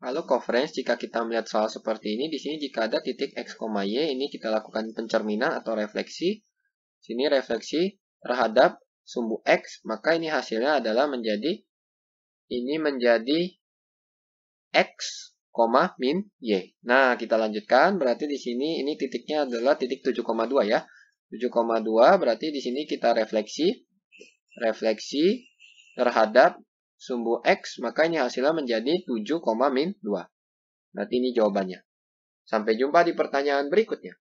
Lalu coverage jika kita melihat soal seperti ini, di sini jika ada titik x, y, ini kita lakukan pencerminan atau refleksi. Sini refleksi terhadap sumbu x, maka ini hasilnya adalah menjadi ini menjadi x, min y. Nah, kita lanjutkan, berarti di sini ini titiknya adalah titik 7,2 ya. 7,2 berarti di sini kita refleksi refleksi terhadap sumbu X, makanya hasilnya menjadi 7, min 2. Berarti ini jawabannya. Sampai jumpa di pertanyaan berikutnya.